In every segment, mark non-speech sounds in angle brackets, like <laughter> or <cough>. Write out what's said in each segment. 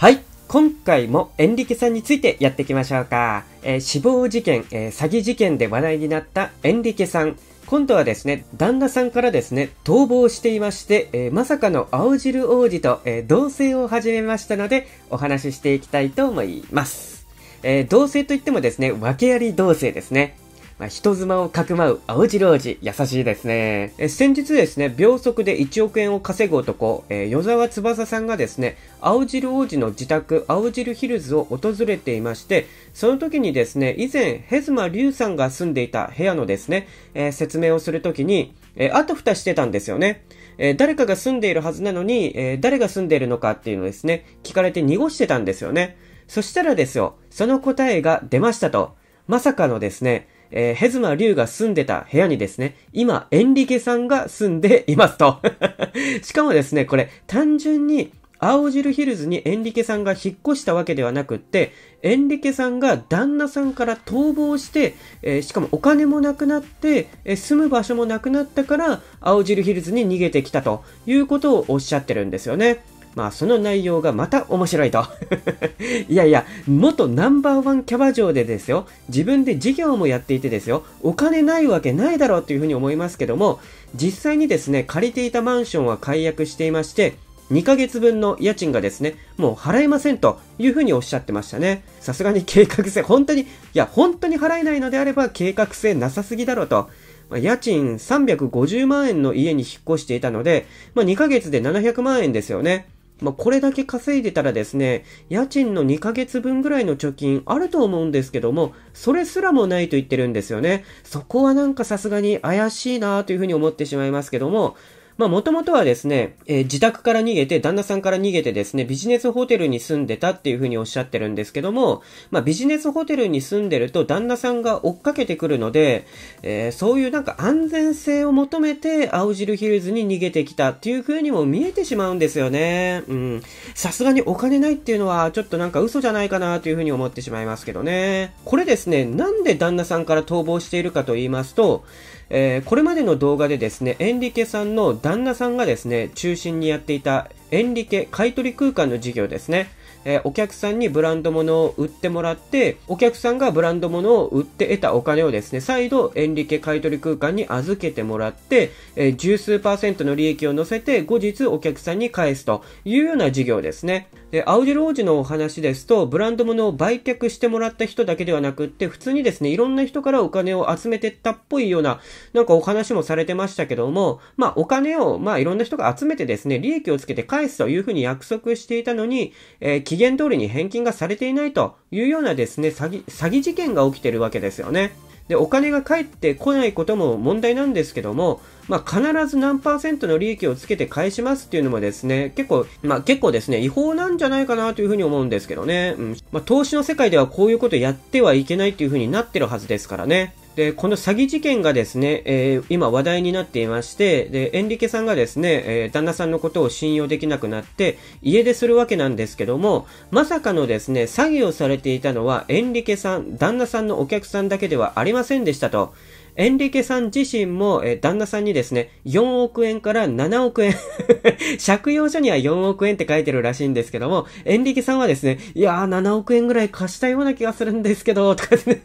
はい。今回もエンリケさんについてやっていきましょうか。えー、死亡事件、えー、詐欺事件で話題になったエンリケさん。今度はですね、旦那さんからですね、逃亡していまして、えー、まさかの青汁王子と、えー、同棲を始めましたので、お話ししていきたいと思います。えー、同棲といってもですね、訳あり同棲ですね。まあ、人妻をかくまう青白王子、優しいですね。え先日ですね、秒速で1億円を稼ぐ男、えー、与沢翼さんがですね、青汁王子の自宅、青汁ヒルズを訪れていまして、その時にですね、以前、ヘズマリュウさんが住んでいた部屋のですね、えー、説明をするときに、えー、あと蓋してたんですよね。えー、誰かが住んでいるはずなのに、えー、誰が住んでいるのかっていうのをですね、聞かれて濁してたんですよね。そしたらですよ、その答えが出ましたと。まさかのですね、えー、ヘズマリュウが住んでた部屋にですね、今、エンリケさんが住んでいますと。<laughs> しかもですね、これ、単純に、青汁ヒルズにエンリケさんが引っ越したわけではなくって、エンリケさんが旦那さんから逃亡して、えー、しかもお金もなくなって、えー、住む場所もなくなったから、青汁ヒルズに逃げてきたということをおっしゃってるんですよね。まあその内容がまた面白いと <laughs> いやいや、元ナンバーワンキャバ嬢でですよ、自分で事業もやっていてですよ、お金ないわけないだろうというふうに思いますけども、実際にですね、借りていたマンションは解約していまして、2ヶ月分の家賃がですね、もう払えませんというふうにおっしゃってましたね。さすがに計画性、本当に、いや、本当に払えないのであれば計画性なさすぎだろうと。まあ、家賃350万円の家に引っ越していたので、まあ、2ヶ月で700万円ですよね。まあ、これだけ稼いでたらですね、家賃の2ヶ月分ぐらいの貯金あると思うんですけども、それすらもないと言ってるんですよね。そこはなんかさすがに怪しいなというふうに思ってしまいますけども、まあ、もともとはですね、えー、自宅から逃げて、旦那さんから逃げてですね、ビジネスホテルに住んでたっていうふうにおっしゃってるんですけども、まあ、ビジネスホテルに住んでると、旦那さんが追っかけてくるので、えー、そういうなんか安全性を求めて、青汁ヒルズに逃げてきたっていうふうにも見えてしまうんですよね。うん。さすがにお金ないっていうのは、ちょっとなんか嘘じゃないかなというふうに思ってしまいますけどね。これですね、なんで旦那さんから逃亡しているかと言いますと、えー、これまでの動画でですね、エンリケさんの旦那さんがですね、中心にやっていたエンリケ買取空間の事業ですね。えー、お客さんにブランド物を売ってもらって、お客さんがブランド物を売って得たお金をですね、再度、エンリケ買取空間に預けてもらって、えー、十数パーセントの利益を乗せて、後日お客さんに返すというような事業ですね。で、アウディローのお話ですと、ブランド物を売却してもらった人だけではなくって、普通にですね、いろんな人からお金を集めてったっぽいような、なんかお話もされてましたけども、まあお金を、まあいろんな人が集めてですね、利益をつけて返すというふうに約束していたのに、えー、期限通りに返金がされていないというようなですね、詐欺、詐欺事件が起きてるわけですよね。で、お金が返ってこないことも問題なんですけども、まあ、必ず何パーセントの利益をつけて返しますっていうのもですね、結構、まあ、結構ですね、違法なんじゃないかなというふうに思うんですけどね。うん。まあ、投資の世界ではこういうことやってはいけないっていうふうになってるはずですからね。で、この詐欺事件がですね、えー、今話題になっていまして、で、エンリケさんがですね、えー、旦那さんのことを信用できなくなって、家出するわけなんですけども、まさかのですね、詐欺をされていたのは、エンリケさん、旦那さんのお客さんだけではありませんでしたと。エンリケさん自身も、え旦那さんにですね、4億円から7億円 <laughs> 借用書には4億円って書いてるらしいんですけども、エンリケさんはですね、いやー7億円ぐらい貸したような気がするんですけど、とかですね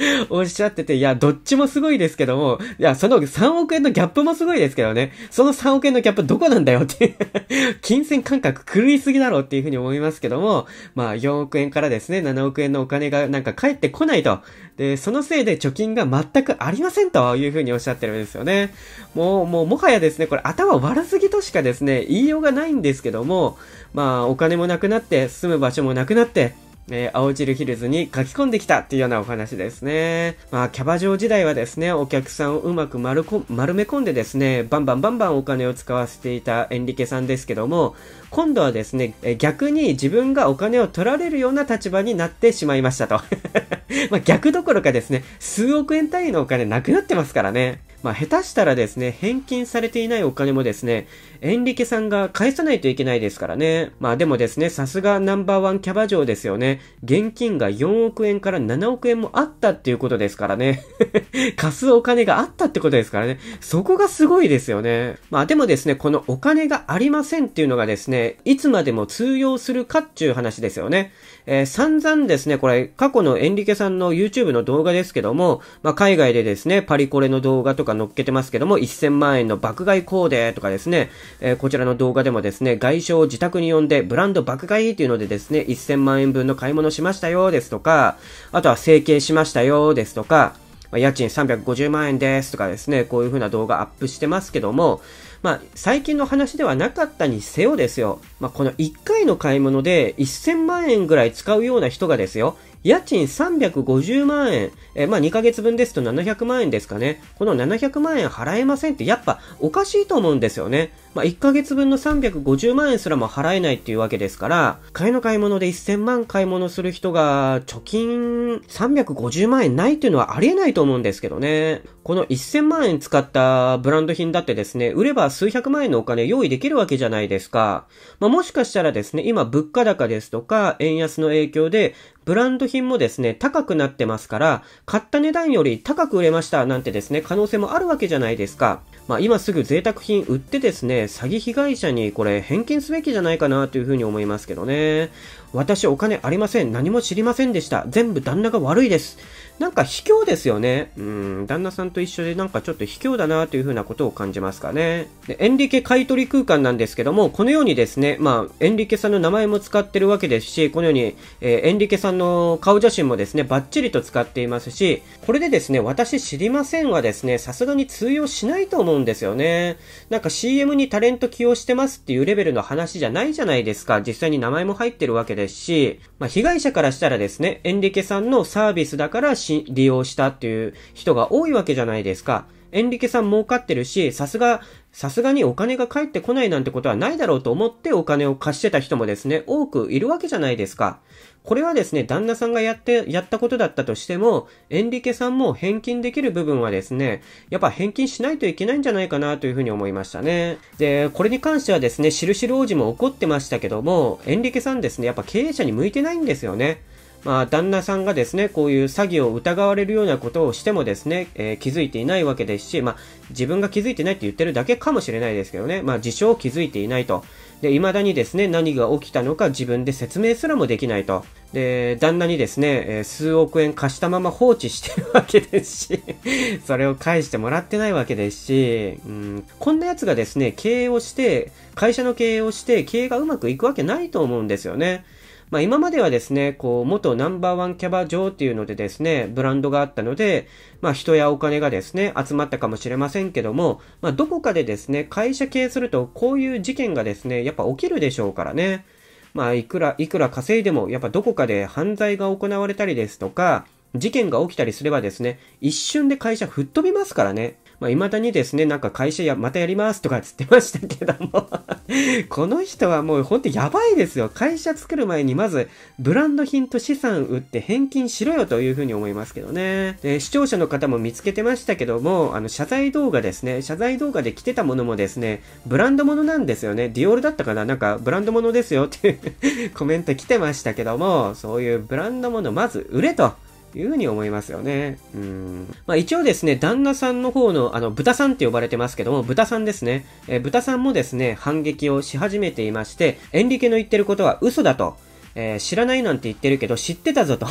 <laughs> おっしゃってて、いや、どっちもすごいですけども、いや、その3億円のギャップもすごいですけどね、その3億円のギャップどこなんだよっていう <laughs> 金銭感覚狂いすぎだろうっていうふうに思いますけども、まあ、4億円からですね、7億円のお金がなんか返ってこないと。で、そのせいで貯金が全くありませんというふうにおっしゃってるんですよね。もう、もう、もはやですね、これ頭悪すぎとしかですね、言いようがないんですけども、まあ、お金もなくなって、住む場所もなくなって、えー、青汁ヒルズに書き込んできたっていうようなお話ですね。まあ、キャバ嬢時代はですね、お客さんをうまく丸こ丸め込んでですね、バンバンバンバンお金を使わせていたエンリケさんですけども、今度はですね、え逆に自分がお金を取られるような立場になってしまいましたと。<laughs> まあ、逆どころかですね、数億円単位のお金なくなってますからね。まあ、下手したらですね、返金されていないお金もですね、エンリケさんが返さないといけないですからね。まあでもですね、さすがナンバーワンキャバ嬢ですよね。現金が4億円から7億円もあったっていうことですからね。<laughs> 貸すお金があったってことですからね。そこがすごいですよね。まあでもですね、このお金がありませんっていうのがですね、いつまでも通用するかっていう話ですよね。えー、散々ですね、これ過去のエンリケさんの YouTube の動画ですけども、まあ海外でですね、パリコレの動画とかか載っけてますけども、1000万円の爆買いコーデとかですね、えー、こちらの動画でもですね、外傷を自宅に呼んで、ブランド爆買いっていうのでですね、1000万円分の買い物しましたよですとか、あとは整形しましたよですとか、まあ、家賃350万円ですとかですね、こういう風な動画アップしてますけども、まあ、最近の話ではなかったにせよですよ。まあ、この1回の買い物で1000万円ぐらい使うような人がですよ、家賃350万円、えまあ2ヶ月分ですと700万円ですかね。この700万円払えませんってやっぱおかしいと思うんですよね。まあ1ヶ月分の350万円すらも払えないっていうわけですから、買いの買い物で1000万買い物する人が貯金350万円ないっていうのはありえないと思うんですけどね。この1000万円使ったブランド品だってですね、売れば数百万円のお金用意できるわけじゃないですか。まあもしかしたらですね、今物価高ですとか円安の影響でブランド品もですね、高くなってますから、買った値段より高く売れましたなんてですね、可能性もあるわけじゃないですか。まあ、今すぐ贅沢品売ってですね、詐欺被害者にこれ返金すべきじゃないかなというふうに思いますけどね。私お金ありません。何も知りませんでした。全部旦那が悪いです。なんか卑怯ですよね。うん、旦那さんと一緒でなんかちょっと卑怯だなというふうなことを感じますかね。で、エンリケ買取空間なんですけども、このようにですね、まあ、エンリケさんの名前も使ってるわけですし、このように、えー、エンリケさんの顔写真もですね、バッチリと使っていますし、これでですね、私知りませんはですね、さすがに通用しないと思うんですよね。なんか CM にタレント起用してますっていうレベルの話じゃないじゃないですか。実際に名前も入ってるわけですし、まあ、被害者からしたらですね、エンリケさんのサービスだからし、利用したっていう人が多いわけじゃないですか。エンリケさん儲かってるし、さすが、さすがにお金が返ってこないなんてことはないだろうと思ってお金を貸してた人もですね、多くいるわけじゃないですか。これはですね、旦那さんがやって、やったことだったとしても、エンリケさんも返金できる部分はですね、やっぱ返金しないといけないんじゃないかなというふうに思いましたね。で、これに関してはですね、しるしる王子も怒ってましたけども、エンリケさんですね、やっぱ経営者に向いてないんですよね。まあ、旦那さんがですね、こういう詐欺を疑われるようなことをしてもですね、えー、気づいていないわけですし、まあ、自分が気づいてないって言ってるだけかもしれないですけどね、まあ、事象を気づいていないと。で、未だにですね、何が起きたのか自分で説明すらもできないと。で、旦那にですね、えー、数億円貸したまま放置してるわけですし、<laughs> それを返してもらってないわけですし、うん、こんな奴がですね、経営をして、会社の経営をして、経営がうまくいくわけないと思うんですよね。まあ、今まではですね、こう、元ナンバーワンキャバ嬢っていうのでですね、ブランドがあったので、まあ、人やお金がですね、集まったかもしれませんけども、まあ、どこかでですね、会社経営すると、こういう事件がですね、やっぱ起きるでしょうからね。まあ、いくら、いくら稼いでも、やっぱどこかで犯罪が行われたりですとか、事件が起きたりすればですね、一瞬で会社吹っ飛びますからね。まあ、未だにですね、なんか会社や、またやりますとかつってましたけども <laughs> この人はもうほんとやばいですよ。会社作る前にまず、ブランド品と資産売って返金しろよというふうに思いますけどね。で、視聴者の方も見つけてましたけども、あの、謝罪動画ですね、謝罪動画で着てたものもですね、ブランドものなんですよね。ディオールだったかななんか、ブランドものですよっていう <laughs> コメント来てましたけども、そういうブランドものまず売れと。いうふうに思いますよね。うん。まあ一応ですね、旦那さんの方の、あの、豚さんって呼ばれてますけども、豚さんですね。えー、豚さんもですね、反撃をし始めていまして、エンリケの言ってることは嘘だと。えー、知らないなんて言ってるけど、知ってたぞと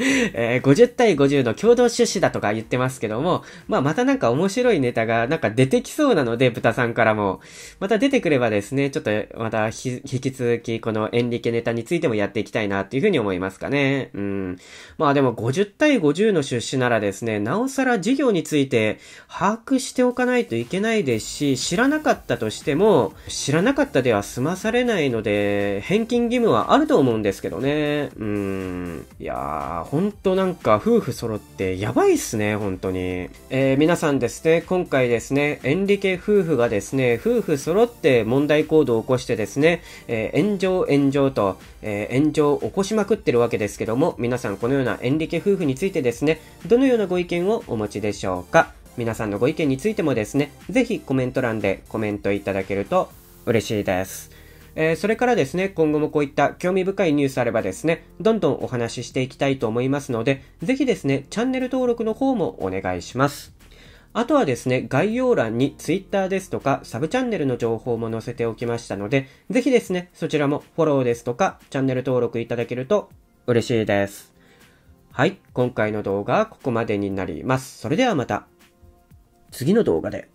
えー、50対50の共同出資だとか言ってますけども、まあ、またなんか面白いネタがなんか出てきそうなので、豚さんからも。また出てくればですね、ちょっとまた引き続きこのエンリケネタについてもやっていきたいなっていうふうに思いますかね。うん。まあでも50対50の出資ならですね、なおさら事業について把握しておかないといけないですし、知らなかったとしても、知らなかったでは済まされないので、返金義務はあると思うんですけどね。うん。いやー、ほんとなんか夫婦揃ってやばいっすね、本当に。えー、皆さんですね、今回ですね、エンリケ夫婦がですね、夫婦揃って問題行動を起こしてですね、えー、炎上炎上と、えー、炎上を起こしまくってるわけですけども、皆さんこのようなエンリケ夫婦についてですね、どのようなご意見をお持ちでしょうか皆さんのご意見についてもですね、ぜひコメント欄でコメントいただけると嬉しいです。えー、それからですね、今後もこういった興味深いニュースあればですね、どんどんお話ししていきたいと思いますので、ぜひですね、チャンネル登録の方もお願いします。あとはですね、概要欄に Twitter ですとか、サブチャンネルの情報も載せておきましたので、ぜひですね、そちらもフォローですとか、チャンネル登録いただけると嬉しいです。はい、今回の動画はここまでになります。それではまた、次の動画で。